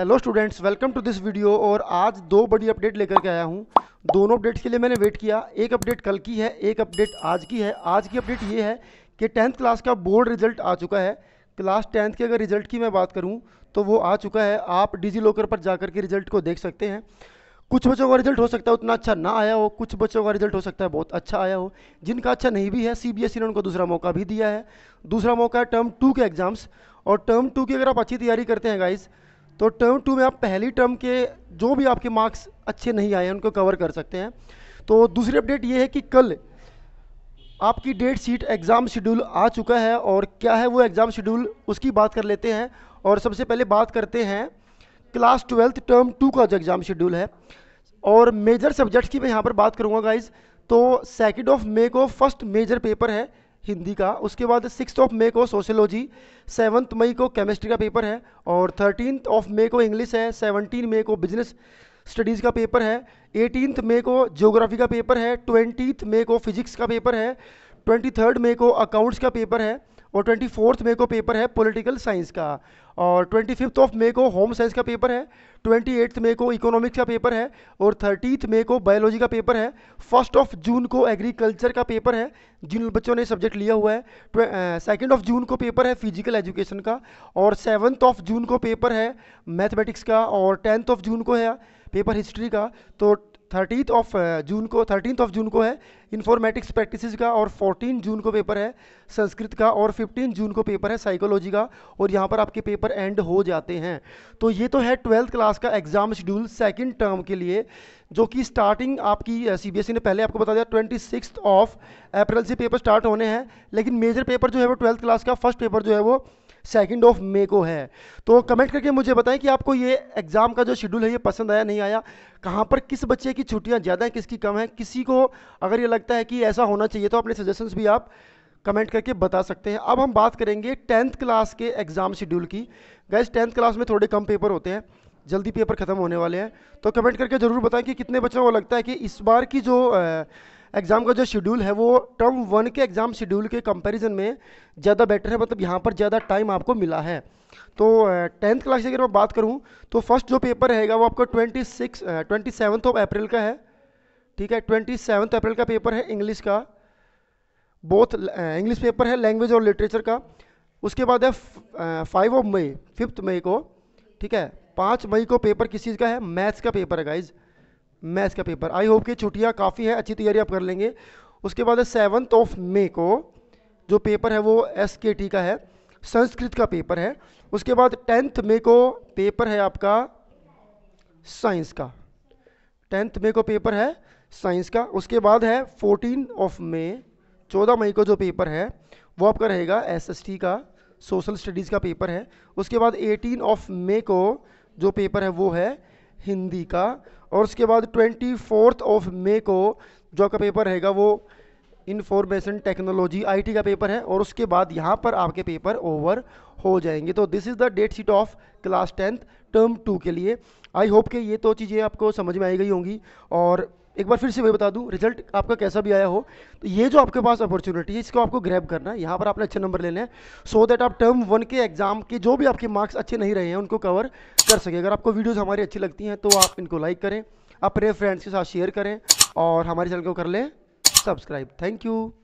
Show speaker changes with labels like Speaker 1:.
Speaker 1: hello students welcome to this video और आज दो बड़ी अपडेट लेकर के आया हूँ दोनों अपडेट्स के लिए मैंने वेट किया एक अपडेट कल की है एक अपडेट आज की है आज की अपडेट ये है कि टेंथ क्लास का बोर्ड रिजल्ट आ चुका है क्लास टेंथ के अगर रिजल्ट की मैं बात करूँ तो वो आ चुका है आप डिजी लॉकर पर जाकर के रिजल्ट को देख सकते हैं कुछ बच्चों का रिजल्ट हो सकता है उतना अच्छा ना आया हो कुछ बच्चों का रिजल्ट हो सकता है बहुत अच्छा आया हो जिनका अच्छा नहीं भी है सीबीएसई ने उनको दूसरा मौका भी दिया है दूसरा मौका है टर्म टू के एग्ज़ाम्स और टर्म टू की अगर आप अच्छी तैयारी करते हैं गाइज़ तो टर्म टू में आप पहली टर्म के जो भी आपके मार्क्स अच्छे नहीं आए हैं उनको कवर कर सकते हैं तो दूसरी अपडेट ये है कि कल आपकी डेट शीट एग्ज़ाम शेड्यूल आ चुका है और क्या है वो एग्ज़ाम शेड्यूल उसकी बात कर लेते हैं और सबसे पहले बात करते हैं क्लास ट्वेल्थ टर्म टू का जो एग्ज़ाम शेड्यूल है और मेजर सब्जेक्ट्स की मैं यहाँ पर बात करूँगा गाइज तो सेकेंड ऑफ मे को फर्स्ट मेजर पेपर है हिंदी का उसके बाद सिक्स ऑफ मे को सोशोलॉजी सेवन्थ मई को केमिस्ट्री का पेपर है और थर्टीनथ ऑफ मे को इंग्लिश है सेवनटीन मे को बिजनेस स्टडीज़ का पेपर है एटीनथ मे को जोग्राफी का पेपर है ट्वेंटीथ मे को फिजिक्स का पेपर है ट्वेंटी थर्ड मे को अकाउंट्स का पेपर है और ट्वेंटी फोर्थ मे को पेपर है पॉलिटिकल साइंस का और ट्वेंटी फिफ्थ ऑफ मे को होम साइंस का पेपर है ट्वेंटी एट्थ मे को इकोनॉमिक्स का पेपर है और थर्टीथ मे को बायोलॉजी का पेपर है फर्स्ट ऑफ जून को एग्रीकल्चर का पेपर है जिन बच्चों ने सब्जेक्ट लिया हुआ है सेकेंड ऑफ जून को पेपर है फिजिकल एजुकेशन का और सेवन्थ ऑफ जून को पेपर है मैथमेटिक्स का और टेंथ ऑफ जून को है पेपर हिस्ट्री का तो थर्टीथ ऑफ जून को थर्टीथ ऑफ जून को है इन्फॉर्मेटिक्स प्रैक्टिसेस का और 14 जून को पेपर है संस्कृत का और 15 जून को पेपर है साइकोलॉजी का और यहाँ पर आपके पेपर एंड हो जाते हैं तो ये तो है ट्वेल्थ क्लास का एग्जाम शेड्यूल सेकेंड टर्म के लिए जो कि स्टार्टिंग आपकी सीबीएसई uh, e ने पहले आपको बता दिया ट्वेंटी ऑफ अप्रैल से पेपर स्टार्ट होने हैं लेकिन मेजर पेपर जो है वो ट्वेल्थ क्लास का फर्स्ट पेपर जो है वो सेकेंड ऑफ मे को है तो कमेंट करके मुझे बताएं कि आपको ये एग्ज़ाम का जो शेड्यूल है ये पसंद आया नहीं आया कहाँ पर किस बच्चे की छुट्टियाँ ज़्यादा हैं किसकी कम हैं किसी को अगर ये लगता है कि ऐसा होना चाहिए तो अपने सजेशंस भी आप कमेंट करके बता सकते हैं अब हम बात करेंगे टेंथ क्लास के एग्ज़ाम शेड्यूल की गैस टेंथ क्लास में थोड़े कम पेपर होते हैं जल्दी पेपर ख़त्म होने वाले हैं तो कमेंट करके ज़रूर बताएं कि कितने बच्चों को लगता है कि इस बार की जो आ, एग्ज़ाम का जो शेड्यूल है वो टर्म वन के एग्ज़ाम शेड्यूल के कंपैरिजन में ज़्यादा बेटर है मतलब यहाँ पर ज़्यादा टाइम आपको मिला है तो टेंथ क्लास की अगर मैं बात करूँ तो फर्स्ट जो पेपर रहेगा वो आपका twenty six twenty seventh of April का है ठीक है ट्वेंटी सेवन्थ अप्रैल का पेपर है इंग्लिश का बोथ इंग्लिश पेपर है लैंग्वेज और लिटरेचर का उसके बाद है फाइव ऑफ मई फिफ्थ मई को ठीक है पाँच मई को पेपर किस चीज़ का है मैथ्स का पेपर है गाइज़ मैथ्स का पेपर आई होप कि छुट्टियाँ काफ़ी हैं अच्छी तैयारी आप कर लेंगे उसके बाद सेवन्थ ऑफ मे को जो पेपर है वो एस के टी का है संस्कृत का पेपर है उसके बाद टेंथ मे को पेपर है आपका साइंस का टेंथ मे को पेपर है साइंस का उसके बाद है फोर्टीन ऑफ मे चौदह मई को जो पेपर है वो आपका रहेगा एसएसटी का सोशल स्टडीज़ का पेपर है उसके बाद एटीन ऑफ मे को जो पेपर है वो है हिंदी का और उसके बाद ट्वेंटी फोर्थ ऑफ मे को जो आपका पेपर रहेगा वो इन्फॉर्मेशन टेक्नोलॉजी आईटी का पेपर है और उसके बाद यहाँ पर आपके पेपर ओवर हो जाएंगे तो this is the date sheet of class tenth term two के लिए आई होप कि ये तो चीज़ें आपको समझ में आई गई होंगी और एक बार फिर से वही बता दूँ रिजल्ट आपका कैसा भी आया हो तो ये जो आपके पास अपॉर्चुनिटी है इसको आपको ग्रैब करना है यहाँ पर आपने अच्छे नंबर लेने हैं सो दैट आप टर्म वन के एग्जाम के जो भी आपके मार्क्स अच्छे नहीं रहे हैं उनको कवर कर सके अगर आपको वीडियोज़ हमारी अच्छी लगती हैं तो आप इनको लाइक करें अपने फ्रेंड्स के साथ शेयर करें और हमारे चैनल को कर लें सब्सक्राइब थैंक यू